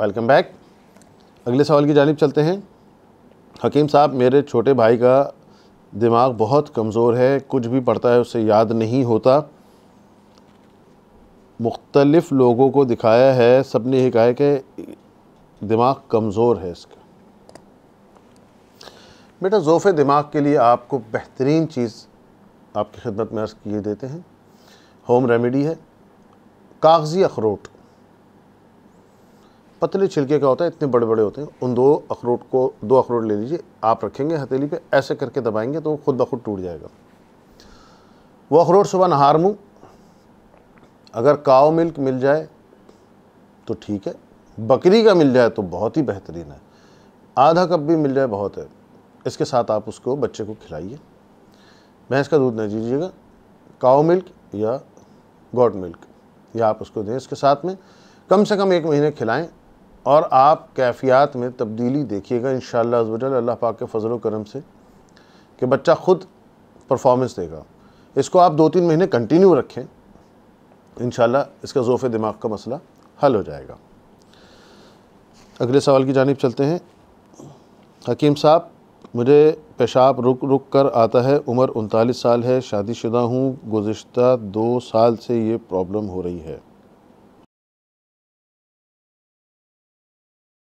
welcome back अगले सवाल की जानब चलते हैं हकीम साहब मेरे छोटे भाई का दिमाग बहुत कमज़ोर है कुछ भी पढ़ता है उसे याद नहीं होता मुख्तलफ़ लोगों को दिखाया है सब ने ये कहा है कि दिमाग कमज़ोर है इसका बेटा ज़ोफ़ दिमाग के लिए आपको बेहतरीन चीज़ आपकी खिदमत में अर्ज़ किए देते हैं होम रेमेडी है कागज़ी अखरोट पतले छिलके का होता है इतने बड़े बड़े होते हैं उन दो अखरोट को दो अखरोट ले लीजिए आप रखेंगे हथेली पे ऐसे करके दबाएंगे तो खुद ब खुद टूट जाएगा वो अखरोट सुबह नहार मुँह अगर काओ मिल्क मिल जाए तो ठीक है बकरी का मिल जाए तो बहुत ही बेहतरीन है आधा कप भी मिल जाए बहुत है इसके साथ आप उसको बच्चे को खिलाइए भैंस का दूध नहीं दीजिएगा काओ मिल्क या गॉड मिल्क या आप उसको दें इसके साथ में कम से कम एक महीने खिलाएं और आप कैफियत में तब्दीली देखिएगा इन शजल अल्लाह पाक के फजल करम से कि बच्चा ख़ुद परफॉर्मेंस देगा इसको आप दो तीन महीने कंटिन्यू रखें इन इसका ज़ोफ़ दिमाग का मसला हल हो जाएगा अगले सवाल की जानब चलते हैं हकीम साहब मुझे पेशाब रुक रुक कर आता है उम्र उनतालीस साल है शादीशुदा हूँ गुज्त दो साल से ये प्रॉब्लम हो रही है